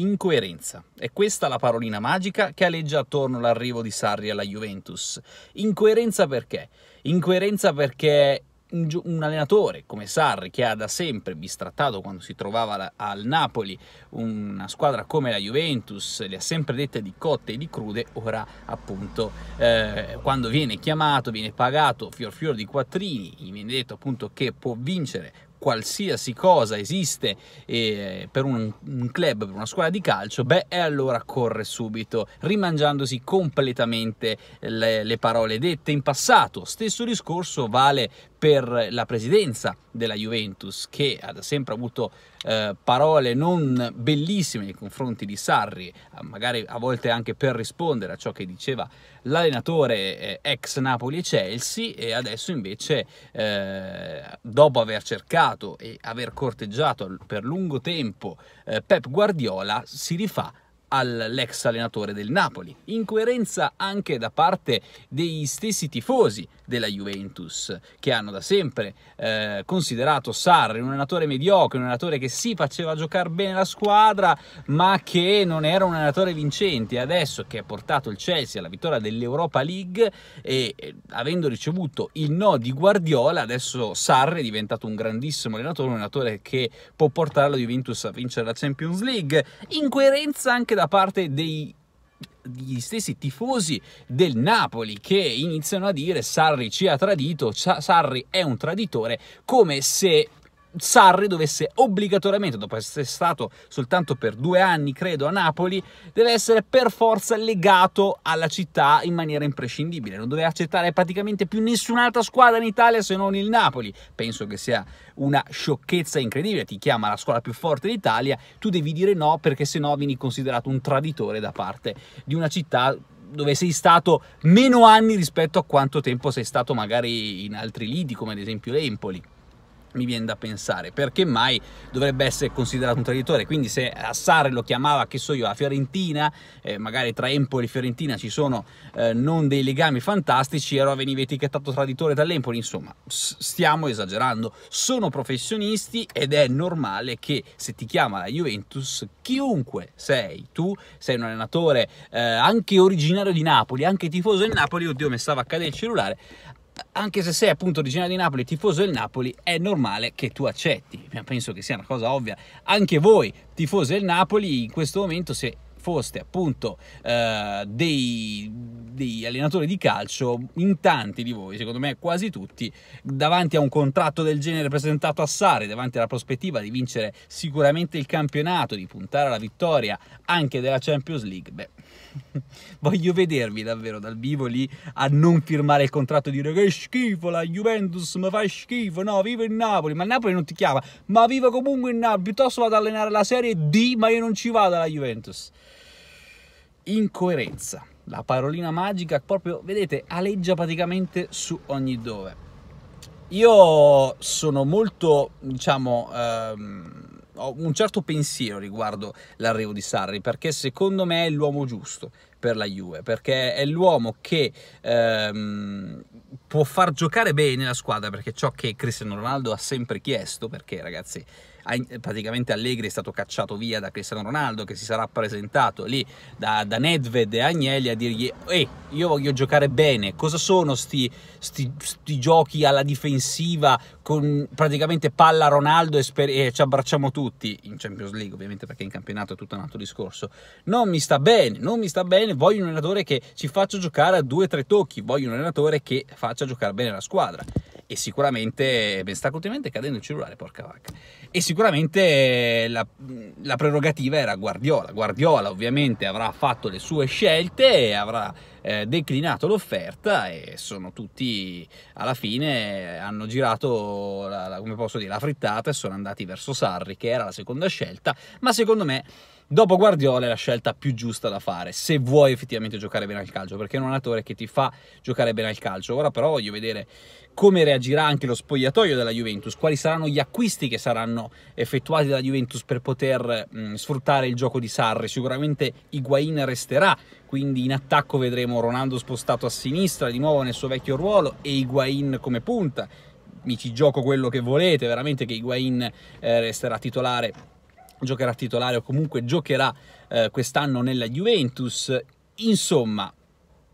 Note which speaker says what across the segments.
Speaker 1: incoerenza. È questa la parolina magica che aleggia attorno all'arrivo di Sarri alla Juventus. Incoerenza perché? Incoerenza perché un allenatore come Sarri che ha da sempre bistrattato quando si trovava al Napoli una squadra come la Juventus le ha sempre dette di cotte e di crude ora appunto eh, quando viene chiamato viene pagato fior fior di quattrini gli viene detto appunto che può vincere qualsiasi cosa esiste eh, per un, un, club, per una squadra di calcio, beh, e allora corre subito, rimangiandosi completamente le, le parole dette in passato. Stesso discorso vale per la presidenza della Juventus, che ha sempre avuto eh, parole non bellissime nei confronti di Sarri, eh, magari a volte anche per rispondere a ciò che diceva l'allenatore eh, ex Napoli e Chelsea e adesso invece eh, dopo aver cercato e aver corteggiato per lungo tempo eh, Pep Guardiola si rifà all'ex allenatore del Napoli. Incoerenza anche da parte degli stessi tifosi della Juventus, che hanno da sempre eh, considerato Sarri un allenatore mediocre, un allenatore che sì faceva giocare bene la squadra, ma che non era un allenatore vincente. Adesso che ha portato il Chelsea alla vittoria dell'Europa League e eh, avendo ricevuto il no di Guardiola, adesso Sarri è diventato un grandissimo allenatore, un allenatore che può portare la Juventus a vincere la Champions League. Incoerenza anche da da parte dei gli stessi tifosi del Napoli che iniziano a dire Sarri ci ha tradito, Sarri è un traditore, come se Sarri dovesse obbligatoriamente, dopo essere stato soltanto per due anni, credo, a Napoli, deve essere per forza legato alla città in maniera imprescindibile. Non doveva accettare praticamente più nessun'altra squadra in Italia se non il Napoli. Penso che sia una sciocchezza incredibile. Ti chiama la squadra più forte d'Italia, tu devi dire no perché se no vieni considerato un traditore da parte di una città dove sei stato meno anni rispetto a quanto tempo sei stato magari in altri lidi, come ad esempio l'Empoli mi viene da pensare, perché mai dovrebbe essere considerato un traditore? Quindi se a Assar lo chiamava, che so io, a Fiorentina, eh, magari tra Empoli e Fiorentina ci sono eh, non dei legami fantastici, e allora veniva etichettato traditore dall'Empoli, insomma, stiamo esagerando. Sono professionisti ed è normale che se ti chiama la Juventus, chiunque sei tu, sei un allenatore eh, anche originario di Napoli, anche tifoso del Napoli, oddio mi stava a cadere il cellulare, anche se sei appunto originario di Napoli, tifoso del Napoli, è normale che tu accetti. Penso che sia una cosa ovvia. Anche voi, tifosi del Napoli, in questo momento, se foste appunto eh, dei, dei, allenatori di calcio, in tanti di voi, secondo me quasi tutti, davanti a un contratto del genere presentato a Sari, davanti alla prospettiva di vincere sicuramente il campionato, di puntare alla vittoria anche della Champions League, beh, voglio vedervi davvero dal vivo lì a non firmare il contratto e dire che schifo la Juventus, mi fa schifo, no, viva il Napoli, ma il Napoli non ti chiama, ma viva comunque il Napoli, piuttosto vado ad allenare la Serie D, ma io non ci vado alla Juventus incoerenza. La parolina magica proprio, vedete, aleggia praticamente su ogni dove. Io sono molto, diciamo, ehm, ho un certo pensiero riguardo l'arrivo di Sarri perché secondo me è l'uomo giusto per la Juve, perché è l'uomo che ehm, può far giocare bene la squadra, perché ciò che Cristiano Ronaldo ha sempre chiesto, perché ragazzi praticamente Allegri è stato cacciato via da Cristiano Ronaldo che si sarà presentato lì da, da Nedved e Agnelli a dirgli ehi io voglio giocare bene cosa sono sti, sti, sti giochi alla difensiva con praticamente palla Ronaldo e, sper- e, ci abbracciamo tutti in Champions League ovviamente perché in campionato è tutto un altro discorso non mi sta bene non mi sta bene bene, voglio un allenatore che ci faccia giocare a due o tre tocchi, voglio un allenatore che faccia giocare bene la squadra e sicuramente eh, beh, sta continuamente cadendo il cellulare, porca vacca. E sicuramente eh, la, la, prerogativa era Guardiola. Guardiola ovviamente avrà fatto le sue scelte avrà eh, declinato l'offerta e sono tutti alla fine hanno girato la, la, come posso dire, la frittata e sono andati verso Sarri che era la seconda scelta, ma secondo me dopo Guardiola è la scelta più giusta da fare se vuoi effettivamente giocare bene al calcio, perché è un allenatore che ti fa giocare bene al calcio. Ora però voglio vedere come reagisce reagirà anche lo spogliatoio della Juventus, quali saranno gli acquisti che saranno effettuati dalla Juventus per poter mh, mm, sfruttare il gioco di Sarri. Sicuramente Higuain resterà, quindi in attacco vedremo Ronaldo spostato a sinistra, di nuovo nel suo vecchio ruolo, e Higuain come punta. Mi ci gioco quello che volete, veramente che Higuain eh, resterà titolare, giocherà titolare o comunque giocherà eh, quest'anno nella Juventus. Insomma,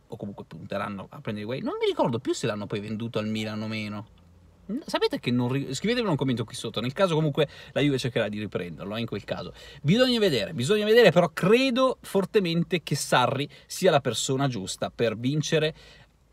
Speaker 1: o comunque punteranno a prendere Higuain. Non mi ricordo più se l'hanno poi venduto al Milan o meno. Sapete che non. Scrivetemi un commento qui sotto. Nel caso, comunque, la Juve cercherà di riprenderlo. Eh, in quel caso, bisogna vedere. Bisogna vedere, però, credo fortemente che Sarri sia la persona giusta per vincere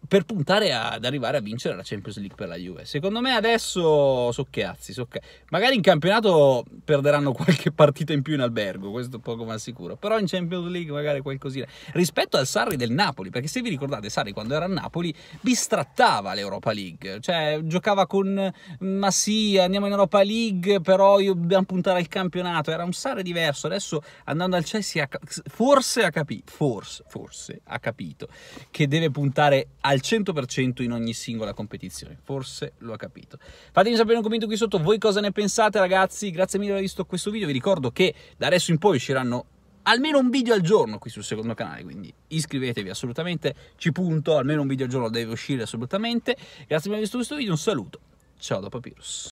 Speaker 1: per puntare ad arrivare a vincere la Champions League per la Juve. Secondo me adesso so cazzi, so cazzi. Magari in campionato perderanno qualche partita in più in albergo, questo poco ma sicuro. Però in Champions League magari qualcosina. Rispetto al Sarri del Napoli, perché se vi ricordate Sarri quando era a Napoli bistrattava l'Europa League. Cioè giocava con ma sì, andiamo in Europa League, però dobbiamo puntare al campionato. Era un Sarri diverso. Adesso andando al Chelsea forse ha capito, forse, forse ha capito che deve puntare a al 100% in ogni singola competizione. Forse lo ha capito. Fatemi sapere un commento qui sotto voi cosa ne pensate ragazzi. Grazie mille per aver visto questo video. Vi ricordo che da adesso in poi usciranno almeno un video al giorno qui sul secondo canale, quindi iscrivetevi assolutamente, ci punto, almeno un video al giorno deve uscire assolutamente. Grazie mille per aver visto questo video, un saluto, ciao da Papyrus.